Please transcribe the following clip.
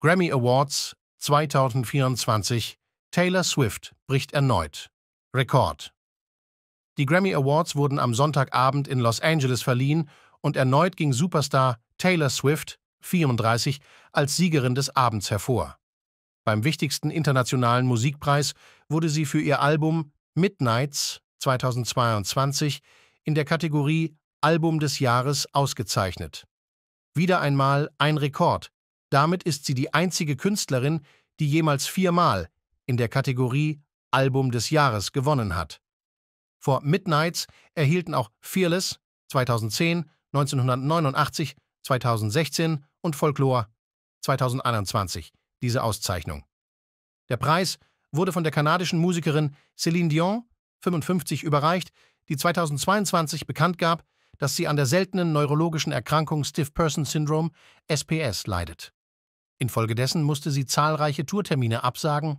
Grammy Awards 2024 Taylor Swift bricht erneut Rekord. Die Grammy Awards wurden am Sonntagabend in Los Angeles verliehen und erneut ging Superstar Taylor Swift, 34, als Siegerin des Abends hervor. Beim wichtigsten internationalen Musikpreis wurde sie für ihr Album Midnights 2022 in der Kategorie Album des Jahres ausgezeichnet. Wieder einmal ein Rekord, damit ist sie die einzige Künstlerin, die jemals viermal in der Kategorie Album des Jahres gewonnen hat. Vor Midnights erhielten auch Fearless 2010, 1989, 2016 und Folklore 2021 diese Auszeichnung. Der Preis wurde von der kanadischen Musikerin Céline Dion 55 überreicht, die 2022 bekannt gab, dass sie an der seltenen neurologischen Erkrankung Stiff Person Syndrome SPS leidet. Infolgedessen musste sie zahlreiche Tourtermine absagen